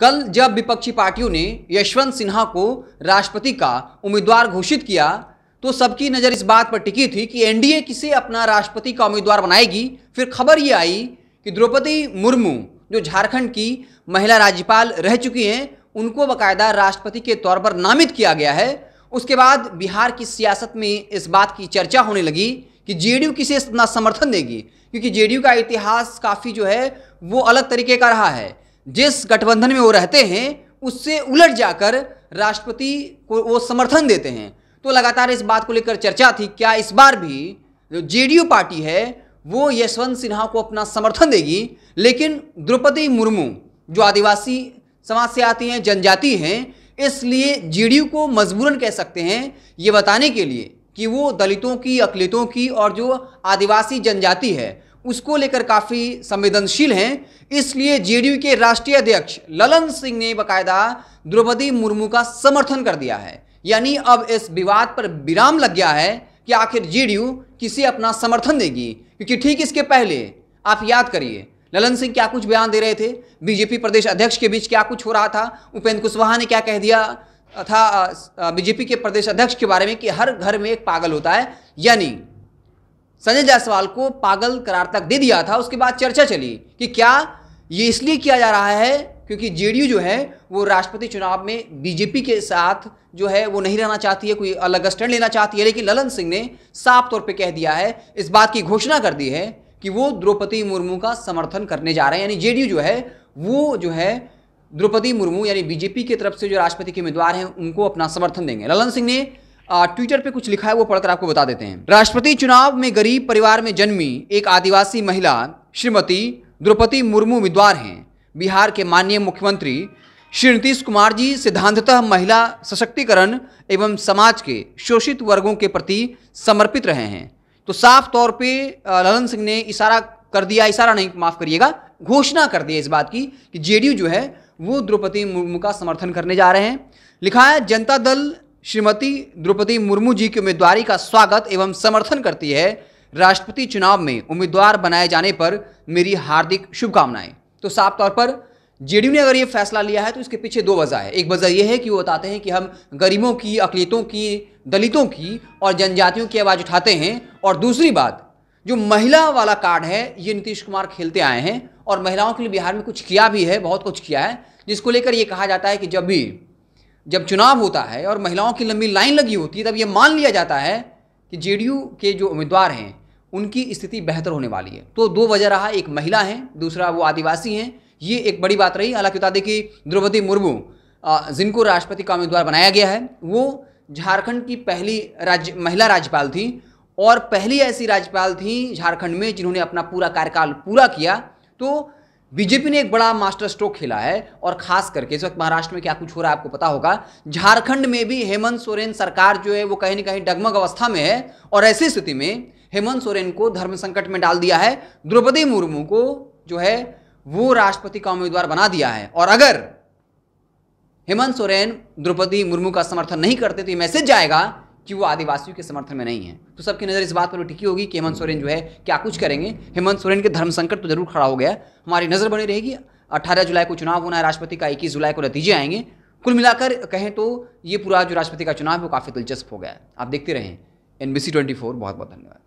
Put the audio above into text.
कल जब विपक्षी पार्टियों ने यशवंत सिन्हा को राष्ट्रपति का उम्मीदवार घोषित किया तो सबकी नज़र इस बात पर टिकी थी कि एनडीए किसे अपना राष्ट्रपति का उम्मीदवार बनाएगी फिर खबर ये आई कि द्रौपदी मुर्मू जो झारखंड की महिला राज्यपाल रह चुकी हैं उनको बाकायदा राष्ट्रपति के तौर पर नामित किया गया है उसके बाद बिहार की सियासत में इस बात की चर्चा होने लगी कि जेडीयू किसे अपना समर्थन देगी क्योंकि जेडीयू का इतिहास काफ़ी जो है वो अलग तरीके का रहा है जिस गठबंधन में वो रहते हैं उससे उलट जाकर राष्ट्रपति को वो समर्थन देते हैं तो लगातार इस बात को लेकर चर्चा थी क्या इस बार भी जो जे पार्टी है वो यशवंत सिन्हा को अपना समर्थन देगी लेकिन द्रौपदी मुर्मू जो आदिवासी समाज से आती हैं जनजाति हैं इसलिए जेडीयू को मजबूरन कह सकते हैं ये बताने के लिए कि वो दलितों की अकलितों की और जो आदिवासी जनजाति है उसको लेकर काफ़ी संवेदनशील हैं इसलिए जेडीयू के राष्ट्रीय अध्यक्ष ललन सिंह ने बकायदा द्रौपदी मुर्मू का समर्थन कर दिया है यानी अब इस विवाद पर विराम लग गया है कि आखिर जेडीयू किसे अपना समर्थन देगी क्योंकि ठीक इसके पहले आप याद करिए ललन सिंह क्या कुछ बयान दे रहे थे बीजेपी प्रदेश अध्यक्ष के बीच क्या कुछ हो रहा था उपेंद्र कुशवाहा ने क्या कह दिया था बीजेपी के प्रदेश अध्यक्ष के बारे में कि हर घर में एक पागल होता है यानी संजय जायसवाल को पागल करार तक दे दिया था उसके बाद चर्चा चली कि क्या ये इसलिए किया जा रहा है क्योंकि जेडीयू जो है वो राष्ट्रपति चुनाव में बीजेपी के साथ जो है वो नहीं रहना चाहती है कोई अलग स्टैंड लेना चाहती है लेकिन ललन सिंह ने साफ तौर पे कह दिया है इस बात की घोषणा कर दी है कि वो द्रौपदी मुर्मू का समर्थन करने जा रहे हैं यानी जेडीयू जो है वो जो है द्रौपदी मुर्मू यानी बीजेपी की तरफ से जो राष्ट्रपति के उम्मीदवार हैं उनको अपना समर्थन देंगे ललन सिंह ने ट्विटर पे कुछ लिखा है वो पढ़कर आपको बता देते हैं राष्ट्रपति चुनाव में गरीब परिवार में जन्मी एक आदिवासी महिला श्रीमती द्रौपदी मुर्मू उम्मीदवार हैं बिहार के माननीय मुख्यमंत्री श्री नीतीश कुमार जी सिद्धांततः महिला सशक्तिकरण एवं समाज के शोषित वर्गों के प्रति समर्पित रहे हैं तो साफ तौर पे ललन सिंह ने इशारा कर दिया इशारा नहीं माफ करिएगा घोषणा कर दिया इस बात की कि जेडीयू जो है वो द्रौपदी मुर्मू का समर्थन करने जा रहे हैं लिखा है जनता दल श्रीमती द्रौपदी मुर्मू जी की उम्मीदवारी का स्वागत एवं समर्थन करती है राष्ट्रपति चुनाव में उम्मीदवार बनाए जाने पर मेरी हार्दिक शुभकामनाएं तो साफ तौर पर जेडीयू ने अगर ये फैसला लिया है तो इसके पीछे दो वजह है एक वजह यह है कि वो बताते हैं कि हम गरीबों की अकलीतों की दलितों की और जनजातियों की आवाज़ उठाते हैं और दूसरी बात जो महिला वाला कार्ड है ये नीतीश कुमार खेलते आए हैं और महिलाओं के लिए बिहार में कुछ किया भी है बहुत कुछ किया है जिसको लेकर ये कहा जाता है कि जब भी जब चुनाव होता है और महिलाओं की लंबी लाइन लगी होती है तब ये मान लिया जाता है कि जे के जो उम्मीदवार हैं उनकी स्थिति बेहतर होने वाली है तो दो वजह रहा एक महिला हैं दूसरा वो आदिवासी हैं ये एक बड़ी बात रही हालांकि बता दें कि द्रौपदी मुर्मू जिनको राष्ट्रपति का उम्मीदवार बनाया गया है वो झारखंड की पहली राज्य महिला राज्यपाल थी और पहली ऐसी राज्यपाल थी झारखंड में जिन्होंने अपना पूरा कार्यकाल पूरा किया तो बीजेपी ने एक बड़ा मास्टर स्ट्रोक खेला है और खास करके इस वक्त महाराष्ट्र में क्या कुछ हो रहा है आपको पता होगा झारखंड में भी हेमंत सोरेन सरकार जो है वो कहीं ना कहीं डगमग अवस्था में है और ऐसी स्थिति में हेमंत सोरेन को धर्म संकट में डाल दिया है द्रौपदी मुर्मू को जो है वो राष्ट्रपति का उम्मीदवार बना दिया है और अगर हेमंत सोरेन द्रौपदी मुर्मू का समर्थन नहीं करते तो ये मैसेज जाएगा कि वो आदिवासियों के समर्थन में नहीं है तो सबकी नज़र इस बात पर टिकी होगी कि हेमंत सोरेन जो है क्या कुछ करेंगे हेमंत सोरेन के धर्म संकट तो जरूर खड़ा हो गया हमारी नज़र बनी रहेगी अट्ठारह जुलाई को चुनाव होना है राष्ट्रपति का इक्कीस जुलाई को नतीजे आएंगे कुल मिलाकर कहें तो ये पूरा जो राष्ट्रपति का चुनाव है वो काफ़ी दिलचस्प हो गया है आप देखते रहें N B C twenty four बहुत बहुत धन्यवाद